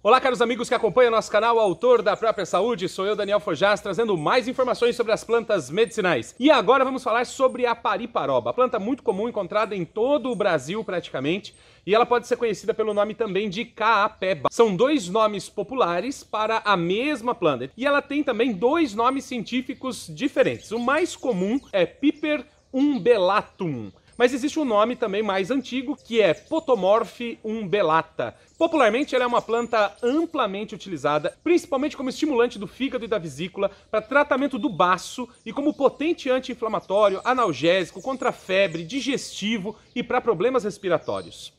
Olá, caros amigos que acompanham nosso canal Autor da Própria Saúde, sou eu, Daniel Fojas, trazendo mais informações sobre as plantas medicinais. E agora vamos falar sobre a pariparoba, planta muito comum encontrada em todo o Brasil praticamente, e ela pode ser conhecida pelo nome também de caapeba. São dois nomes populares para a mesma planta, e ela tem também dois nomes científicos diferentes. O mais comum é piper umbelatum. Mas existe um nome também mais antigo, que é Potomorph umbellata. Popularmente, ela é uma planta amplamente utilizada, principalmente como estimulante do fígado e da vesícula, para tratamento do baço e como potente anti-inflamatório, analgésico, contra febre, digestivo e para problemas respiratórios.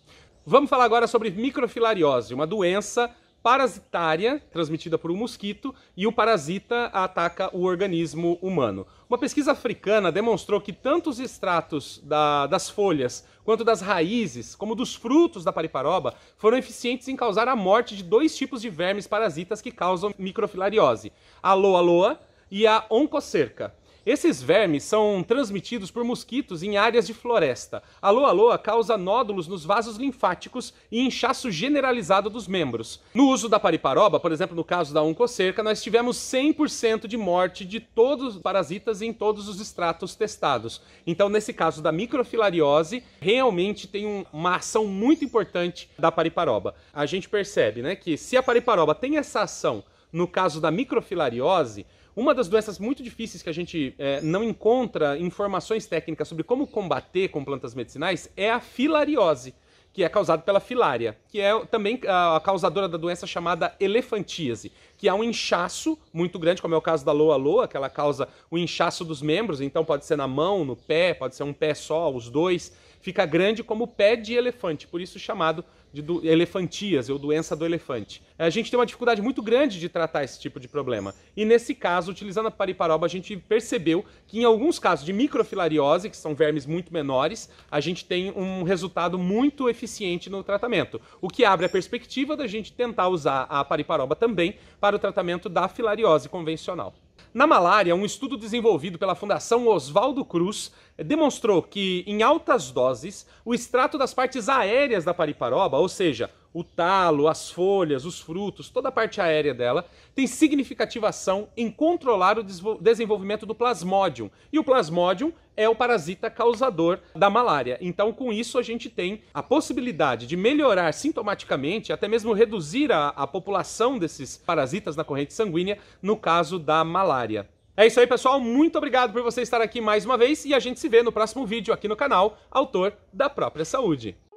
Vamos falar agora sobre microfilariose, uma doença parasitária, transmitida por um mosquito, e o parasita ataca o organismo humano. Uma pesquisa africana demonstrou que tanto os extratos da, das folhas, quanto das raízes, como dos frutos da pariparoba, foram eficientes em causar a morte de dois tipos de vermes parasitas que causam microfilariose: a loa-loa e a oncocerca. Esses vermes são transmitidos por mosquitos em áreas de floresta. A loa-loa causa nódulos nos vasos linfáticos e inchaço generalizado dos membros. No uso da pariparoba, por exemplo, no caso da oncocerca, nós tivemos 100% de morte de todos os parasitas em todos os estratos testados. Então, nesse caso da microfilariose, realmente tem uma ação muito importante da pariparoba. A gente percebe né, que se a pariparoba tem essa ação no caso da microfilariose, uma das doenças muito difíceis que a gente é, não encontra informações técnicas sobre como combater com plantas medicinais é a filariose, que é causada pela filária, que é também a causadora da doença chamada elefantíase que há um inchaço muito grande, como é o caso da Loa Loa, que ela causa o inchaço dos membros, então pode ser na mão, no pé, pode ser um pé só, os dois. Fica grande como o pé de elefante, por isso chamado de elefantias ou doença do elefante. A gente tem uma dificuldade muito grande de tratar esse tipo de problema. E nesse caso, utilizando a pariparoba, a gente percebeu que em alguns casos de microfilariose, que são vermes muito menores, a gente tem um resultado muito eficiente no tratamento. O que abre a perspectiva da gente tentar usar a pariparoba também para para o tratamento da filariose convencional. Na malária, um estudo desenvolvido pela Fundação Oswaldo Cruz demonstrou que, em altas doses, o extrato das partes aéreas da pariparoba, ou seja, o talo, as folhas, os frutos, toda a parte aérea dela, tem significativa ação em controlar o desenvolvimento do plasmódium. E o plasmódium é o parasita causador da malária. Então, com isso, a gente tem a possibilidade de melhorar sintomaticamente, até mesmo reduzir a, a população desses parasitas na corrente sanguínea, no caso da malária. É isso aí, pessoal. Muito obrigado por você estar aqui mais uma vez e a gente se vê no próximo vídeo aqui no canal Autor da Própria Saúde.